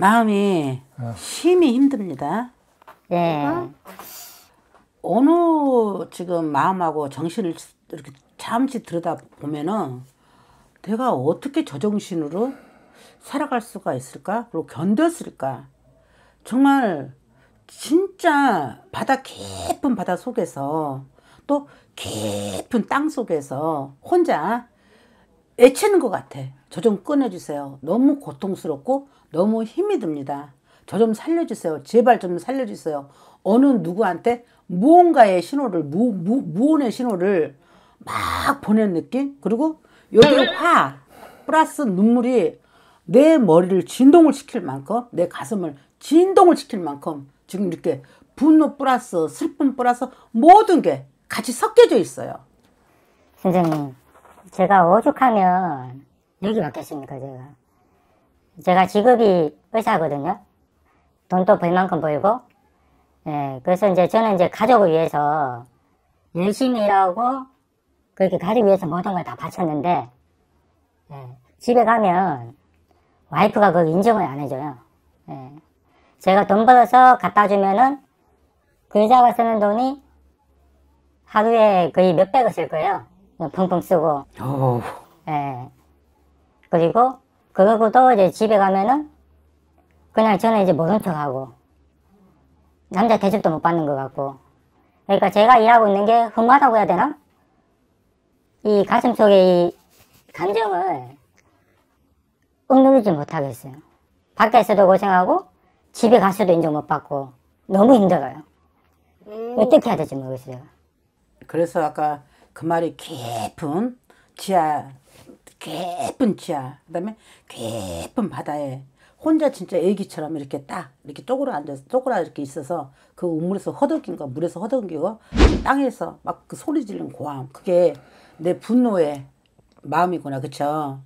마음이 어. 심히 힘듭니다. 네. 어느 지금 마음하고 정신을 이렇게 잠시 들여다 보면은 내가 어떻게 저 정신으로 살아갈 수가 있을까? 그리고 견뎠을까? 정말 진짜 바다 깊은 바다 속에서 또 깊은 땅 속에서 혼자 애치는 것 같아. 저 좀 꺼내주세요. 너무 고통스럽고 너무 힘이 듭니다. 저 좀 살려주세요. 제발 좀 살려주세요. 어느 누구한테 무언가의 신호를, 무, 무, 무언의 신호를 막 보낸 느낌? 그리고 여기에 네. 화, 플러스 눈물이 내 머리를 진동을 시킬 만큼, 내 가슴을 진동을 시킬 만큼 지금 이렇게 분노 플러스 슬픔 플러스 모든 게 같이 섞여져 있어요. 선생님, 제가 오죽하면 여기 왔겠습니까, 제가. 제가 직업이 의사거든요. 돈도 벌만큼 벌고, 예, 그래서 이제 저는 이제 가족을 위해서 열심히 일하고, 그렇게 가족 위해서 모든 걸 다 바쳤는데, 예, 집에 가면 와이프가 그 인정을 안 해줘요. 예, 제가 돈 벌어서 갖다 주면은 그 여자가 쓰는 돈이 하루에 거의 몇백을 쓸 거예요. 예, 펑펑 쓰고. 예. 그리고 그러고도 이제 집에 가면은 그냥 저는 이제 모른 척하고 남자 대접도 못 받는 것 같고 그러니까 제가 일하고 있는 게 흠하다고 해야 되나? 이 가슴 속에 이 감정을 억누르지 못하겠어요. 밖에서도 고생하고 집에 갈수도 인정 못 받고 너무 힘들어요. 음. 어떻게 해야 될지 모르겠어요. 그래서 아까 그 말이 깊은 지하 깊은 지하 그다음에 깊은 바다에 혼자 진짜 애기처럼 이렇게 딱 이렇게 쪼그라 앉아서 쪼그라 이렇게 있어서 그 우물에서 허덕인 거 물에서 허덕이고 땅에서 막 그 소리 지르는 고함 그게 내 분노의 마음이구나 그쵸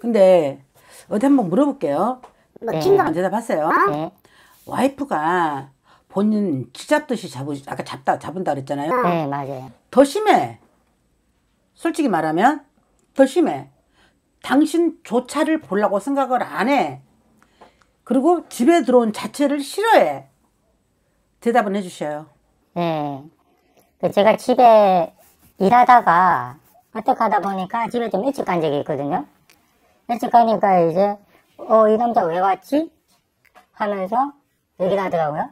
근데 어디 한번 물어볼게요 네. 네. 대답하세요 네. 와이프가 본인 지잡듯이 잡으 아까 잡다 잡은다 그랬잖아요 네 맞아요 더 심해 솔직히 말하면 더 심해. 당신조차를 보려고 생각을 안 해. 그리고 집에 들어온 자체를 싫어해. 대답은 해주셔요. 네. 그 제가 집에 일하다가 어떡하다 보니까 집에 좀 일찍 간 적이 있거든요. 일찍 가니까 이제 어, 이 남자 왜 왔지? 하면서 얘기를 하더라고요.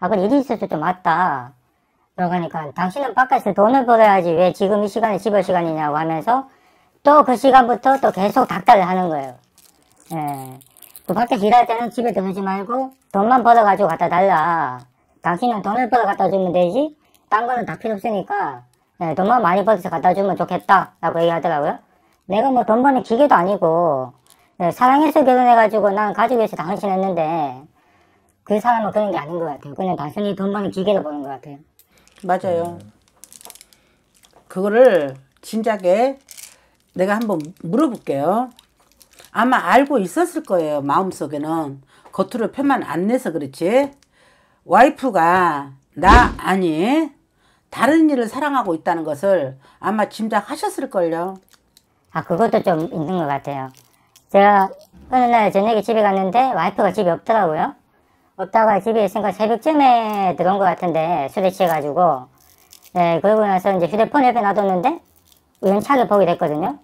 아, 그래, 일이 있어서 좀 왔다. 라고 하니까 그러니까 당신은 밖에서 돈을 벌어야지 왜 지금 이 시간에 집을 시간이냐고 하면서 또 그 시간부터 또 계속 닥달을 하는 거예요. 예. 그 밖에 일할 때는 집에 들어오지 말고 돈만 벌어가지고 갖다 달라. 당신은 돈을 벌어 갖다 주면 되지 딴 거는 다 필요 없으니까 예, 돈만 많이 벌어서 갖다 주면 좋겠다 라고 얘기하더라고요. 내가 뭐 돈 버는 기계도 아니고 예, 사랑해서 결혼해가지고 난 가족 위해서 당신 했는데 그 사람은 그런 게 아닌 것 같아요. 그냥 단순히 돈 버는 기계로 보는 것 같아요. 맞아요. 네. 그거를 진작에 내가 한번 물어볼게요. 아마 알고 있었을 거예요. 마음속에는. 겉으로 표만 안 내서 그렇지. 와이프가 나 아니 다른 일을 사랑하고 있다는 것을 아마 짐작하셨을걸요. 아 그것도 좀 있는 것 같아요. 제가 어느 날 저녁에 집에 갔는데 와이프가 집에 없더라고요. 없다가 집에 있으니까 새벽쯤에 들어온 것 같은데 술에 취해가지고 네, 그러고 나서 이제 휴대폰 옆에 놔뒀는데 우연차를 보게 됐거든요.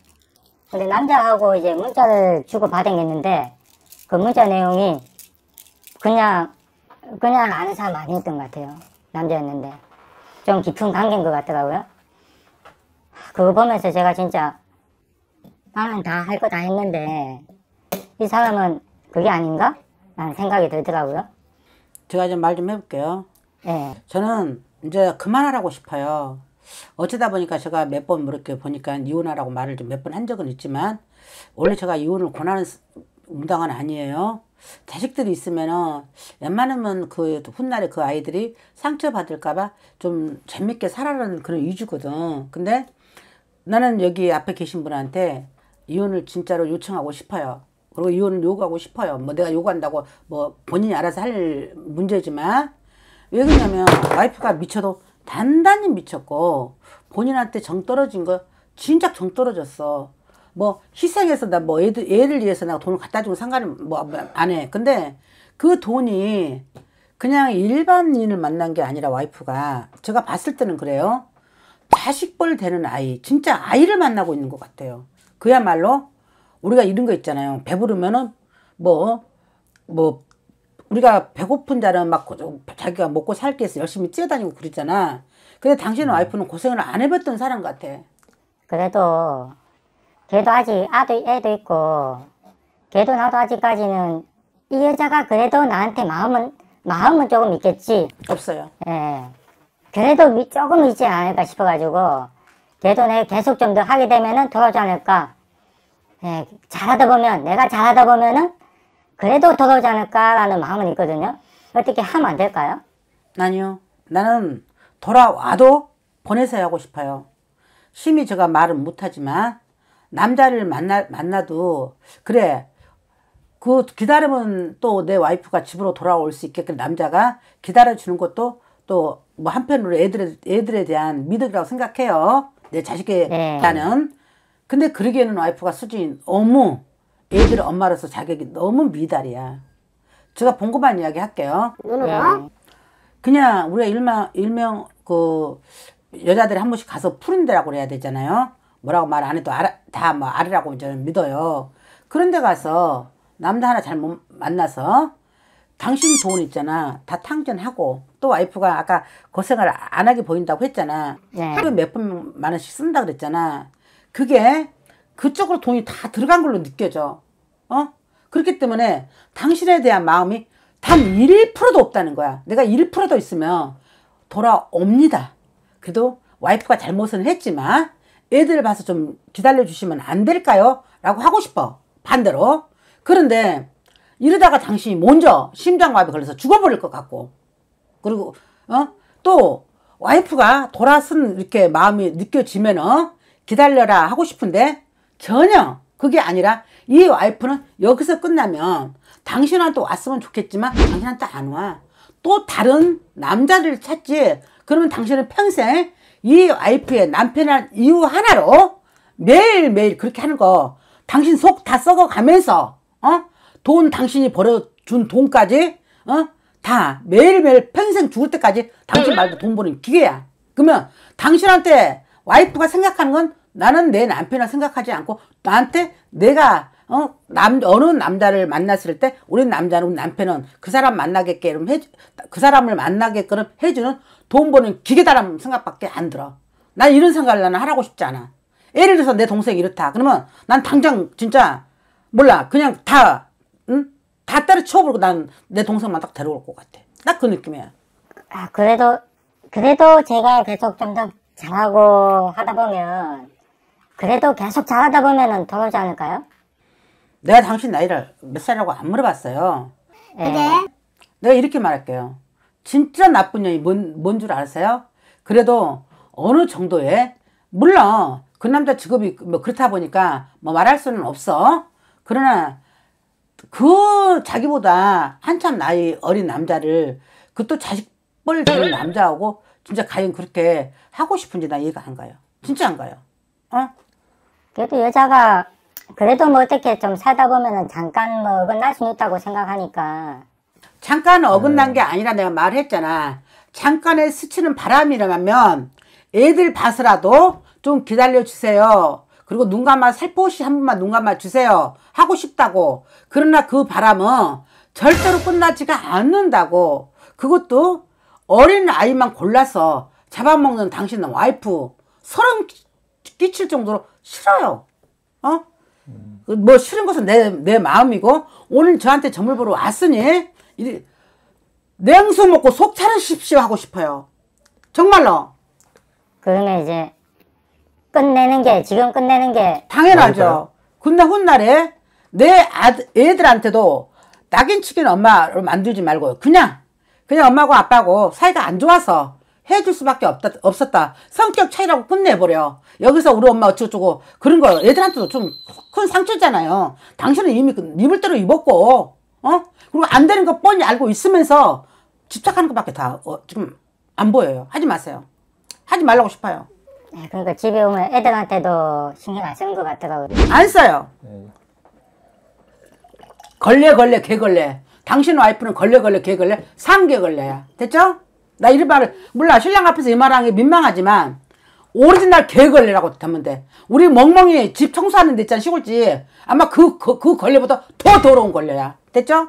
근데 남자하고 이제 문자를 주고받은 게 있는데 그 문자 내용이 그냥 그냥 아는 사람 아니었던 것 같아요. 남자였는데 좀 깊은 관계인 것 같더라고요. 그거 보면서 제가 진짜 나는 다할 거 다 했는데 이 사람은 그게 아닌가? 라는 생각이 들더라고요. 제가 좀 말 좀 해볼게요. 네. 저는 이제 그만하라고 싶어요. 어쩌다 보니까 제가 몇번 뭐 이렇게 보니까 이혼하라고 말을 몇번 한 적은 있지만 원래 제가 이혼을 권하는 운동은 아니에요. 자식들이 있으면은 웬만하면 그 훗날에 그 아이들이 상처받을까봐 좀 재밌게 살아라는 그런 위주거든. 근데 나는 여기 앞에 계신 분한테 이혼을 진짜로 요청하고 싶어요. 그리고 이혼을 요구하고 싶어요. 뭐 내가 요구한다고 뭐 본인이 알아서 할 문제지만 왜 그러냐면 와이프가 미쳐도 단단히 미쳤고 본인한테 정 떨어진 거 진작 정 떨어졌어. 뭐 희생해서 나 뭐 애들 애를 위해서 내가 돈을 갖다 주고 상관이 뭐안 해. 근데 그 돈이 그냥 일반인을 만난 게 아니라 와이프가 제가 봤을 때는 그래요. 자식벌 되는 아이, 진짜 아이를 만나고 있는 것 같아요. 그야말로 우리가 이런 거 있잖아요. 배부르면은 뭐, 뭐, 우리가 배고픈 자는 막 자기가 먹고 살게 해서 열심히 뛰어다니고 그랬잖아 근데 당신 음. 와이프는 고생을 안 해봤던 사람 같아. 그래도 걔도 아직 아도 애도 있고 걔도 나도 아직까지는 이 여자가 그래도 나한테 마음은 마음은 조금 있겠지. 없어요. 예. 그래도 조금 있지 않을까 싶어가지고 걔도 내 계속 좀 더 하게 되면은 돌아오지 않을까. 예, 잘하다 보면 내가 잘하다 보면은 그래도 더 오지 않을까라는 마음은 있거든요. 어떻게 하면 안 될까요? 아니요. 나는 돌아와도 보내서 하고 싶어요. 심히 제가 말은 못하지만 남자를 만나, 만나도 그래 그 기다림은 또 내 와이프가 집으로 돌아올 수 있게끔 남자가 기다려주는 것도 또 뭐 한편으로 애들에, 애들에 대한 미덕이라고 생각해요. 내 자식에 네. 대한 네. 근데 그러기에는 와이프가 수준이 너무 애들 엄마로서 자격이 너무 미달이야. 제가 본 것만 이야기 할게요. 누나? 네. 그냥 우리가 일명, 일명 그 여자들이 한 번씩 가서 푸른 데라고 그래야 되잖아요. 뭐라고 말 안 해도 알아, 다뭐 알으라고 저는 믿어요. 그런 데 가서 남자 하나 잘 못 만나서 당신 돈 있잖아. 다 탕전하고 또 와이프가 아까 고생을 그 안 하게 보인다고 했잖아. 네. 하루에 몇푼만 원씩 쓴다 그랬잖아. 그게 그쪽으로 돈이 다 들어간 걸로 느껴져. 어? 그렇기 때문에 당신에 대한 마음이 단 1%도 없다는 거야. 내가 1%더 있으면 돌아옵니다. 그래도 와이프가 잘못은 했지만 애들 봐서 좀 기다려 주시면 안 될까요? 라고 하고 싶어. 반대로. 그런데 이러다가 당신이 먼저 심장마비 걸려서 죽어버릴 것 같고. 그리고 어? 또 와이프가 돌아선 이렇게 마음이 느껴지면 어? 기다려라 하고 싶은데 전혀 그게 아니라 이 와이프는 여기서 끝나면 당신한테 왔으면 좋겠지만 당신한테 안 와. 또 다른 남자를 찾지. 그러면 당신은 평생 이 와이프의 남편한 이유 하나로 매일매일 그렇게 하는 거. 당신 속 다 썩어가면서, 어? 돈 당신이 벌어준 돈까지, 어? 다 매일매일 평생 죽을 때까지 당신 말도돈 버는 기계야. 그러면 당신한테 와이프가 생각하는 건 나는 내 남편을 생각하지 않고 나한테 내가 어, 남, 어느 남자를 만났을 때, 우리 남자는, 남편은 그 사람 만나게끔 해, 그 사람을 만나게끔 해주는 돈 버는 기계다라는 생각밖에 안 들어. 난 이런 생각을 나는 하라고 싶지 않아. 예를 들어서 내 동생이 이렇다. 그러면 난 당장 진짜, 몰라. 그냥 다, 응? 다 때려치워버리고 난 내 동생만 딱 데려올 것 같아. 딱 그 느낌이야. 아, 그래도, 그래도 제가 계속 좀더 잘하고 하다 보면, 그래도 계속 잘하다 보면은 더 오지 않을까요? 내가 당신 나이를 몇 살이라고 안 물어봤어요. 네. 내가 이렇게 말할게요. 진짜 나쁜 년이 뭔, 뭔줄 아세요? 그래도 어느 정도에, 물론 그 남자 직업이 뭐 그렇다 보니까 뭐 말할 수는 없어. 그러나 그 자기보다 한참 나이 어린 남자를 그또 자식뻘 되는 남자하고 진짜 과연 그렇게 하고 싶은지 나 이해가 안 가요. 진짜 안 가요. 어? 그래도 여자가 그래도 뭐 어떻게 좀 살다 보면은 잠깐 뭐 어긋날 수 있다고 생각하니까 잠깐 어긋난 음. 게 아니라 내가 말했잖아 잠깐에 스치는 바람이라면 애들 봐서라도 좀 기다려 주세요 그리고 눈 감아 살포시 한 번만 눈 감아 주세요 하고 싶다고 그러나 그 바람은 절대로 끝나지가 않는다고 그것도 어린 아이만 골라서 잡아먹는 당신은 와이프 서름 끼칠 정도로 싫어요. 어? 음. 뭐 싫은 것은 내, 내 마음이고, 오늘 저한테 점을 보러 왔으니, 이, 냉수 먹고 속 차리십시오 하고 싶어요. 정말로. 그러면 이제, 끝내는 게, 지금 끝내는 게. 당연하죠. 근데 훗날에, 내 아들, 애들한테도 낙인 치킨 엄마를 만들지 말고, 그냥, 그냥 엄마고 아빠고 사이가 안 좋아서, 해줄 수밖에 없다, 없었다. 성격 차이라고 끝내버려. 여기서 우리 엄마 어쩌고저쩌고 그런 거 애들한테도 좀 큰 상처잖아요. 당신은 이미 입을 그 대로 입었고, 어? 그리고 안 되는 거 뻔히 알고 있으면서 집착하는 것밖에 다 어, 지금 안 보여요. 하지 마세요. 하지 말라고 싶어요. 네, 그러니까 집에 오면 애들한테도 신경 안 쓴 것같더라고안 써요. 네. 걸레 걸레 개걸레. 당신 와이프는 걸레 걸레 개걸레 삼개걸레야. 됐죠? 나 이런 말을 몰라 신랑 앞에서 이 말하는 게 민망하지만 오리지널 개걸레라고 하면 돼. 우리 멍멍이 집 청소하는 데 있잖아 시골집. 아마 그, 그, 그 걸레보다 더 더러운 걸레야. 됐죠?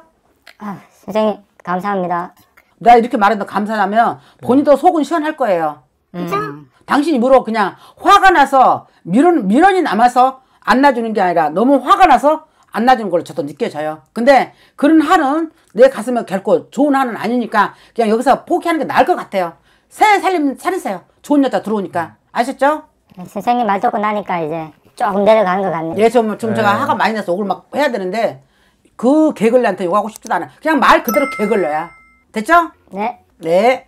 아, 선생님 감사합니다. 내가 이렇게 말해도 감사하면 본인도 속은 시원할 거예요. 그죠? 음. 당신이 물어 그냥 화가 나서 미련, 미련이 남아서 안 놔주는 게 아니라 너무 화가 나서 안 낮은 걸로 저도 느껴져요. 근데 그런 한은 내 가슴에 결코 좋은 한은 아니니까 그냥 여기서 포기하는 게 나을 것 같아요. 새 살림 차리세요. 좋은 여자 들어오니까. 아셨죠? 네, 선생님 말 듣고 나니까 이제 조금 내려가는 것 같네요. 예, 좀, 뭐 좀 제가 네. 화가 많이 나서 오늘 막 해야 되는데 그 개걸레한테 욕하고 싶지도 않아요. 그냥 말 그대로 개걸레야. 됐죠? 네. 네.